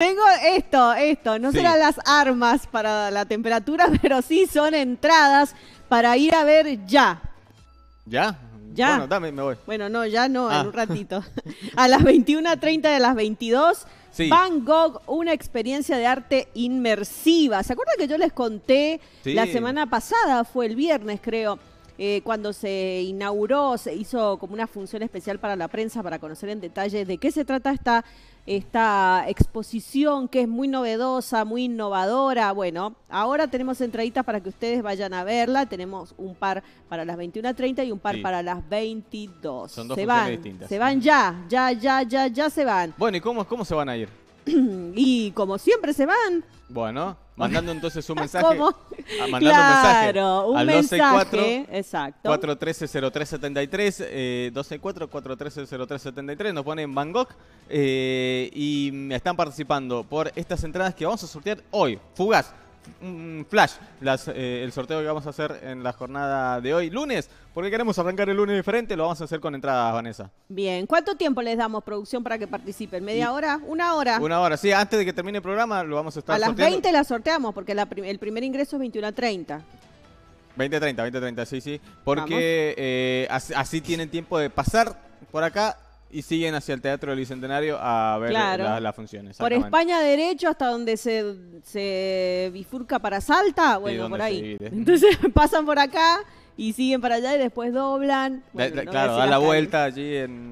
Tengo esto, esto, no serán las armas para la temperatura, pero sí son entradas para ir a ver ya. ¿Ya? Ya. Bueno, dame, me voy. Bueno, no, ya no, en ah. un ratito. A las 21.30 de las 22, Van Gogh, una experiencia de arte inmersiva. ¿Se acuerdan que yo les conté la semana pasada? Fue el viernes, creo. Eh, cuando se inauguró, se hizo como una función especial para la prensa para conocer en detalle de qué se trata esta esta exposición que es muy novedosa, muy innovadora. Bueno, ahora tenemos entraditas para que ustedes vayan a verla. Tenemos un par para las 21.30 y un par para las 22. Son dos se van, distintas. Se van ya, ya, ya, ya, ya se van. Bueno, ¿y cómo, cómo se van a ir? y como siempre se van. Bueno, mandando entonces un mensaje. ¿Cómo? A, ah, mandando claro, un mensaje. Al 12 exacto. 413-0373, eh, 413 0373 nos pone en Bangkok. Eh, y están participando por estas entradas que vamos a sortear hoy. Fugaz. Mm, mm, flash, eh, el sorteo que vamos a hacer en la jornada de hoy, lunes, porque queremos arrancar el lunes diferente, lo vamos a hacer con entradas, Vanessa. Bien, ¿cuánto tiempo les damos, producción, para que participen? ¿Media hora? ¿Una hora? Una hora, sí, antes de que termine el programa lo vamos a estar A las 20 la sorteamos, porque el primer ingreso es 21 a 30. 20 30, 20 sí, sí, porque eh, así tienen tiempo de pasar por acá y siguen hacia el Teatro del Bicentenario a ver las funciones. Por España derecho hasta donde se, bifurca para Salta, bueno, por ahí. Entonces pasan por acá y siguen para allá y después doblan. claro, da la vuelta allí en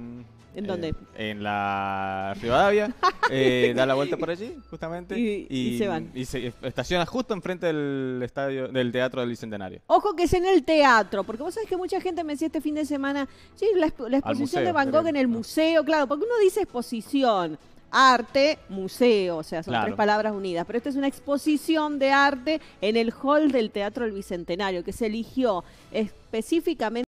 ¿En dónde? Eh, en la Rivadavia. eh, da la vuelta por allí, justamente. Y, se van. Y se estaciona justo enfrente del estadio, del Teatro del Bicentenario. Ojo que es en el teatro, porque vos sabés que mucha gente me decía este fin de semana, sí, la, exposición de Van Gogh en el museo, claro, porque uno dice exposición arte, museo, o sea, son tres palabras unidas, pero esta es una exposición de arte en el hall del Teatro del Bicentenario que se eligió específicamente